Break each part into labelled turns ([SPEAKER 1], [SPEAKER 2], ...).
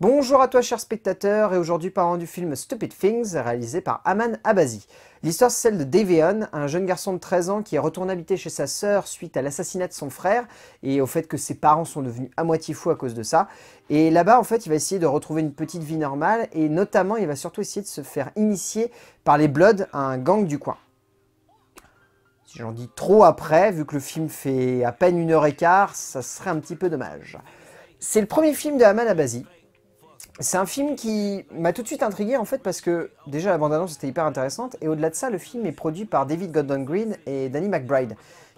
[SPEAKER 1] Bonjour à toi chers spectateurs et aujourd'hui parlons du film Stupid Things réalisé par Aman Abazi. L'histoire c'est celle de Davion, un jeune garçon de 13 ans qui est retourné habiter chez sa sœur suite à l'assassinat de son frère et au fait que ses parents sont devenus à moitié fous à cause de ça. Et là-bas en fait il va essayer de retrouver une petite vie normale et notamment il va surtout essayer de se faire initier par les Bloods, un gang du coin. Si j'en dis trop après, vu que le film fait à peine une heure et quart, ça serait un petit peu dommage. C'est le premier film de Aman Abazi, c'est un film qui m'a tout de suite intrigué en fait parce que déjà la bande-annonce était hyper intéressante et au-delà de ça le film est produit par David Gordon Green et Danny McBride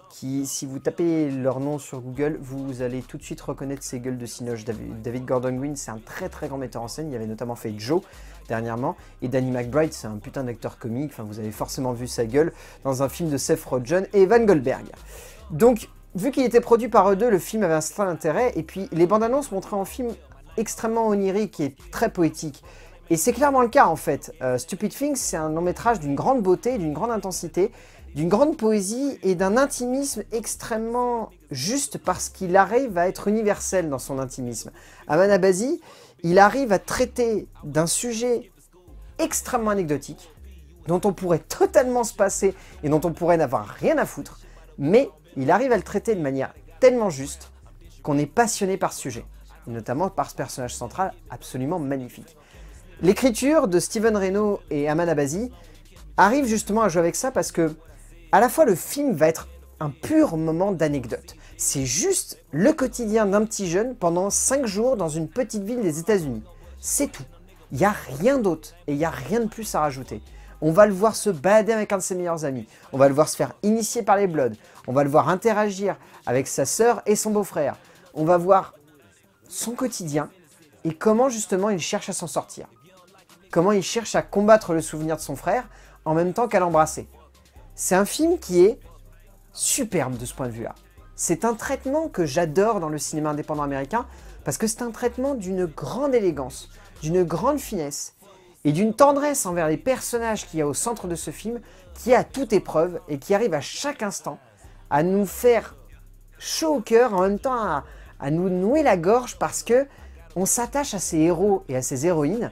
[SPEAKER 1] qui si vous tapez leur nom sur Google vous allez tout de suite reconnaître ces gueules de cinoche. David Gordon Green c'est un très très grand metteur en scène, il avait notamment fait Joe dernièrement et Danny McBride c'est un putain d'acteur comique, enfin vous avez forcément vu sa gueule dans un film de Seth Rogen et Van Goldberg. Donc vu qu'il était produit par eux deux, le film avait un certain intérêt, et puis les bandes annonces montraient en film extrêmement onirique et très poétique. Et c'est clairement le cas en fait. Euh, Stupid Things, c'est un long métrage d'une grande beauté, d'une grande intensité, d'une grande poésie et d'un intimisme extrêmement juste parce qu'il arrive à être universel dans son intimisme. À il arrive à traiter d'un sujet extrêmement anecdotique, dont on pourrait totalement se passer et dont on pourrait n'avoir rien à foutre, mais il arrive à le traiter de manière tellement juste qu'on est passionné par ce sujet notamment par ce personnage central absolument magnifique. L'écriture de Steven Reno et Aman Abazi arrive justement à jouer avec ça parce que à la fois le film va être un pur moment d'anecdote. C'est juste le quotidien d'un petit jeune pendant 5 jours dans une petite ville des États-Unis. C'est tout. Il n'y a rien d'autre et il n'y a rien de plus à rajouter. On va le voir se balader avec un de ses meilleurs amis. On va le voir se faire initier par les Bloods. On va le voir interagir avec sa sœur et son beau-frère. On va voir son quotidien et comment justement il cherche à s'en sortir. Comment il cherche à combattre le souvenir de son frère en même temps qu'à l'embrasser. C'est un film qui est superbe de ce point de vue-là. C'est un traitement que j'adore dans le cinéma indépendant américain parce que c'est un traitement d'une grande élégance, d'une grande finesse et d'une tendresse envers les personnages qu'il y a au centre de ce film qui est à toute épreuve et qui arrive à chaque instant à nous faire chaud au cœur en même temps à, à nous nouer la gorge parce que on s'attache à ces héros et à ces héroïnes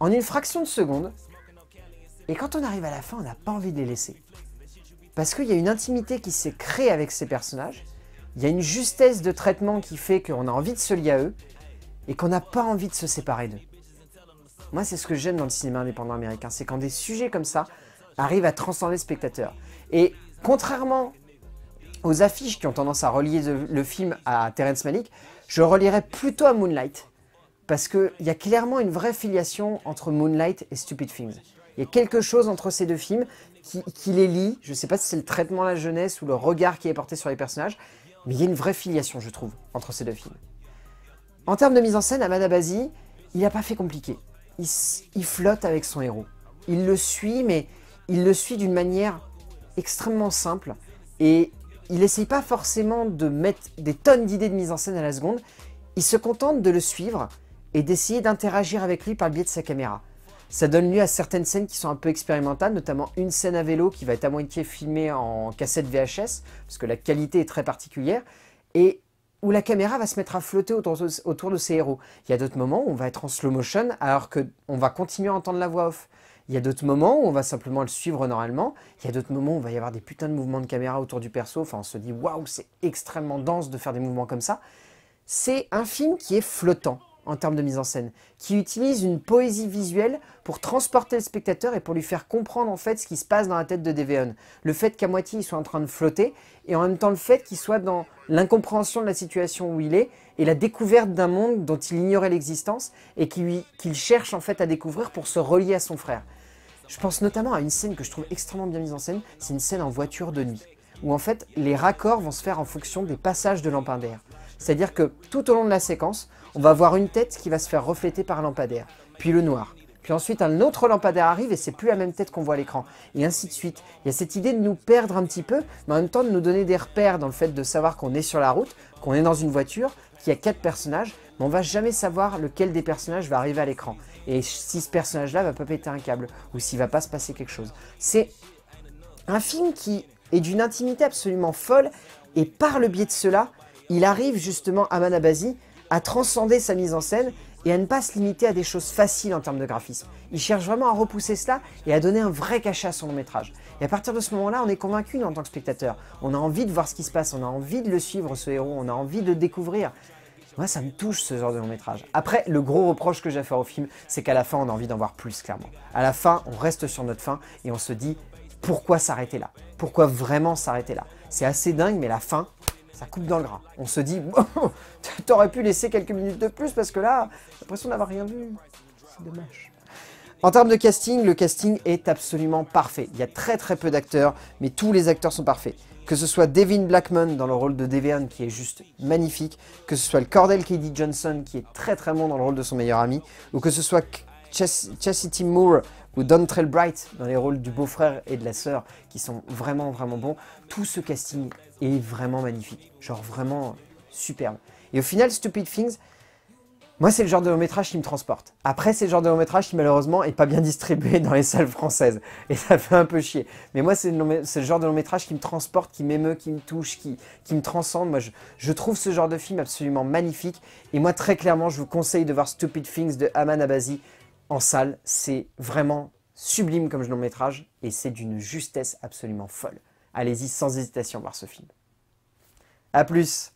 [SPEAKER 1] en une fraction de seconde. Et quand on arrive à la fin, on n'a pas envie de les laisser. Parce qu'il y a une intimité qui s'est créée avec ces personnages, il y a une justesse de traitement qui fait qu'on a envie de se lier à eux et qu'on n'a pas envie de se séparer d'eux. Moi, c'est ce que j'aime dans le cinéma indépendant américain, c'est quand des sujets comme ça arrivent à transcender le spectateur. Et contrairement aux affiches qui ont tendance à relier le film à Terence Malick, je relierais plutôt à Moonlight. Parce qu'il y a clairement une vraie filiation entre Moonlight et Stupid Things. Il y a quelque chose entre ces deux films qui, les lie. Je ne sais pas si c'est le traitement de la jeunesse ou le regard qui est porté sur les personnages, mais il y a une vraie filiation, je trouve, entre ces deux films. En termes de mise en scène, Amadabazi, il n'a pas fait compliqué. Il, il flotte avec son héros. Il le suit, mais il le suit d'une manière extrêmement simple. Et il n'essaye pas forcément de mettre des tonnes d'idées de mise en scène à la seconde, il se contente de le suivre et d'essayer d'interagir avec lui par le biais de sa caméra. Ça donne lieu à certaines scènes qui sont un peu expérimentales, notamment une scène à vélo qui va être à moitié filmée en cassette VHS, parce que la qualité est très particulière, et où la caméra va se mettre à flotter autour de, ses héros. Il y a d'autres moments où on va être en slow motion alors qu'on va continuer à entendre la voix off. Il y a d'autres moments où on va simplement le suivre normalement. Il y a d'autres moments où il va y avoir des putains de mouvements de caméra autour du perso. Enfin, on se dit, waouh, c'est extrêmement dense de faire des mouvements comme ça. C'est un film qui est flottant en termes de mise en scène, qui utilise une poésie visuelle pour transporter le spectateur et pour lui faire comprendre en fait ce qui se passe dans la tête de Deveon. Le fait qu'à moitié il soit en train de flotter et en même temps le fait qu'il soit dans l'incompréhension de la situation où il est et la découverte d'un monde dont il ignorait l'existence et qu'il cherche en fait à découvrir pour se relier à son frère. Je pense notamment à une scène que je trouve extrêmement bien mise en scène, c'est une scène en voiture de nuit, où en fait les raccords vont se faire en fonction des passages de lampin d'air. C'est-à-dire que tout au long de la séquence, on va voir une tête qui va se faire refléter par lampadaire, puis le noir. Puis ensuite, un autre lampadaire arrive et c'est plus la même tête qu'on voit à l'écran. Et ainsi de suite. Il y a cette idée de nous perdre un petit peu, mais en même temps de nous donner des repères dans le fait de savoir qu'on est sur la route, qu'on est dans une voiture, qu'il y a quatre personnages, mais on va jamais savoir lequel des personnages va arriver à l'écran. Et si ce personnage-là va pas péter un câble, ou s'il va pas se passer quelque chose. C'est un film qui est d'une intimité absolument folle, et par le biais de cela, il arrive justement à Manabazi à transcender sa mise en scène et à ne pas se limiter à des choses faciles en termes de graphisme. Il cherche vraiment à repousser cela et à donner un vrai cachet à son long métrage. Et à partir de ce moment-là, on est convaincu en tant que spectateur. On a envie de voir ce qui se passe, on a envie de le suivre, ce héros, on a envie de le découvrir. Moi, ça me touche ce genre de long métrage. Après, le gros reproche que j'ai à faire au film, c'est qu'à la fin, on a envie d'en voir plus, clairement. À la fin, on reste sur notre fin et on se dit pourquoi s'arrêter là Pourquoi vraiment s'arrêter là C'est assez dingue, mais la fin, ça coupe dans le gras. On se dit, bon, t'aurais pu laisser quelques minutes de plus parce que là, j'ai l'impression d'avoir rien vu. C'est dommage. En termes de casting, le casting est absolument parfait. Il y a très très peu d'acteurs, mais tous les acteurs sont parfaits. Que ce soit Devin Blackman dans le rôle de Devin, qui est juste magnifique, que ce soit le Cordell Katie Johnson qui est très très bon dans le rôle de son meilleur ami, ou que ce soit Chassity Chastity Moore ou Don Bright dans les rôles du beau-frère et de la sœur, qui sont vraiment, vraiment bons. Tout ce casting est vraiment magnifique, genre vraiment superbe. Et au final, Stupid Things, moi, c'est le genre de long métrage qui me transporte. Après, c'est le genre de long métrage qui, malheureusement, est pas bien distribué dans les salles françaises. Et ça fait un peu chier. Mais moi, c'est le, genre de long métrage qui me transporte, qui m'émeut, qui me touche, qui, me transcende. Moi, je, je, trouve ce genre de film absolument magnifique. Et moi, très clairement, je vous conseille de voir Stupid Things de Aman Abazi en salle, c'est vraiment sublime comme long métrage et c'est d'une justesse absolument folle. Allez-y sans hésitation voir ce film. A plus